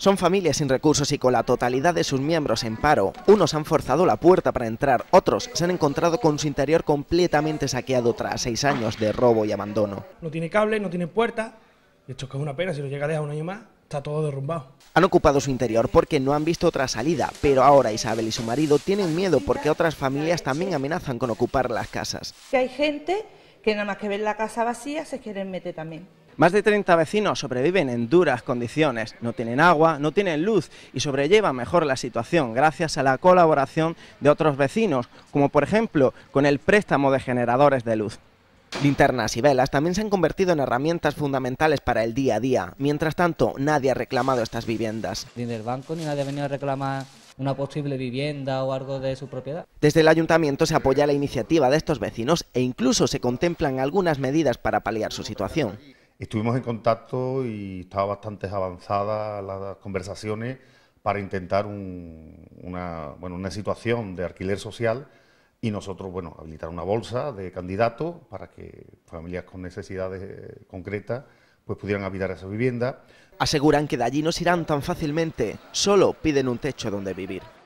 Son familias sin recursos y con la totalidad de sus miembros en paro. Unos han forzado la puerta para entrar, otros se han encontrado con su interior completamente saqueado tras seis años de robo y abandono. No tiene cable, no tiene puerta. Esto es que es una pena, si lo llega a dejar un año más, está todo derrumbado. Han ocupado su interior porque no han visto otra salida, pero ahora Isabel y su marido tienen miedo porque otras familias también amenazan con ocupar las casas. hay gente que nada más que ver la casa vacía se quieren meter también. Más de 30 vecinos sobreviven en duras condiciones, no tienen agua, no tienen luz y sobrellevan mejor la situación gracias a la colaboración de otros vecinos, como por ejemplo con el préstamo de generadores de luz. Linternas y velas también se han convertido en herramientas fundamentales para el día a día. Mientras tanto, nadie ha reclamado estas viviendas. Ni del banco ni nadie ha venido a reclamar una posible vivienda o algo de su propiedad. Desde el ayuntamiento se apoya la iniciativa de estos vecinos e incluso se contemplan algunas medidas para paliar su situación. Estuvimos en contacto y estaba bastante avanzadas las conversaciones para intentar una, bueno, una situación de alquiler social y nosotros, bueno, habilitar una bolsa de candidatos para que familias con necesidades eh, concretas pues pudieran habitar esa vivienda. Aseguran que de allí no se irán tan fácilmente, solo piden un techo donde vivir.